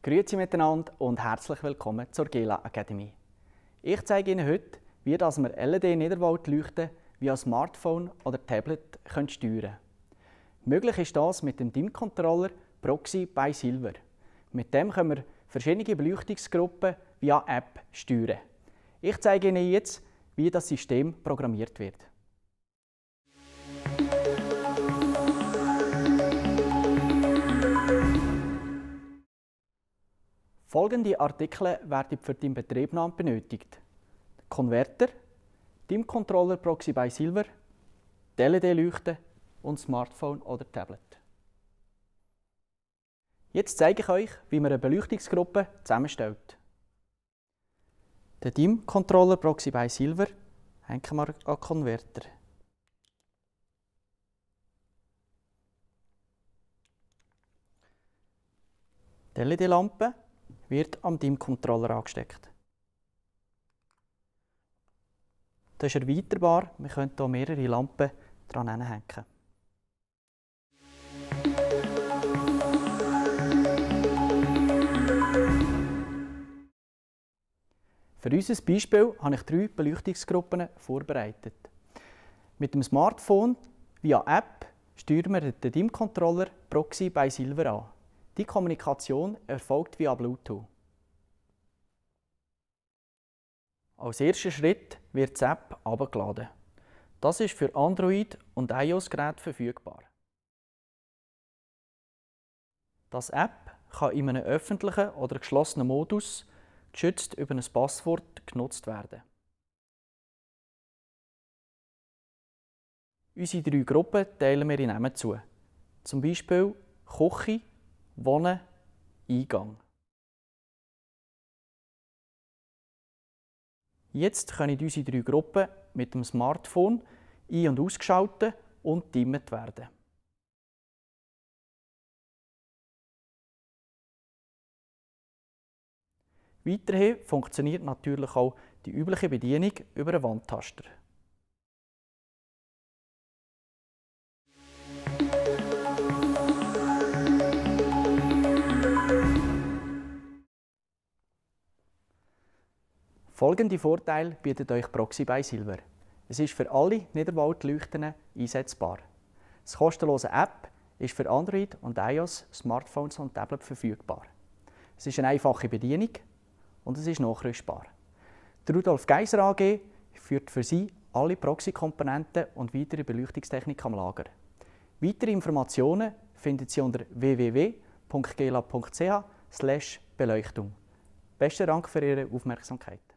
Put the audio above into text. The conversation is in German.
Grüezi miteinander und herzlich willkommen zur GELA Academy. Ich zeige Ihnen heute, wie dass man LED-Niederwaldleuchten via Smartphone oder Tablet können steuern können. Möglich ist das mit dem DIMM-Controller Proxy by Silver. Mit dem können wir verschiedene Beleuchtungsgruppen via App steuern. Ich zeige Ihnen jetzt, wie das System programmiert wird. Folgende Artikel werden für deinen Betriebnahme benötigt. Konverter, Controller Proxy by Silver, led leuchten und Smartphone oder Tablet. Jetzt zeige ich euch, wie man eine Beleuchtungsgruppe zusammenstellt. Der DIM-Controller Proxy by Silver hängen wir an Konverter. Die LED-Lampe wird am DIMM-Controller angesteckt. Das ist erweiterbar. Wir können hier mehrere Lampen dran hängen. Für unser Beispiel habe ich drei Beleuchtungsgruppen vorbereitet. Mit dem Smartphone via App steuern wir den DIMM-Controller Proxy bei Silver an. Die Kommunikation erfolgt via Bluetooth. Als ersten Schritt wird die App abgeladen. Das ist für Android- und iOS-Geräte verfügbar. Das App kann in einem öffentlichen oder geschlossenen Modus geschützt über ein Passwort genutzt werden. Unsere drei Gruppen teilen wir in Namen zu. Zum Beispiel Küche, Wohnen, Eingang. Jetzt können unsere drei Gruppen mit dem Smartphone ein- und ausgeschaltet und getimt werden. Weiterhin funktioniert natürlich auch die übliche Bedienung über einen Wandtaster. Folgende Vorteile bietet euch Proxy by Silver. Es ist für alle Niederwaldleuchten einsetzbar. Das kostenlose App ist für Android und iOS, Smartphones und Tablets verfügbar. Es ist eine einfache Bedienung und es ist nachrüstbar. Die Rudolf Geiser AG führt für Sie alle Proxy-Komponenten und weitere Beleuchtungstechnik am Lager. Weitere Informationen finden Sie unter www.gela.ch Beleuchtung. Besten Dank für Ihre Aufmerksamkeit.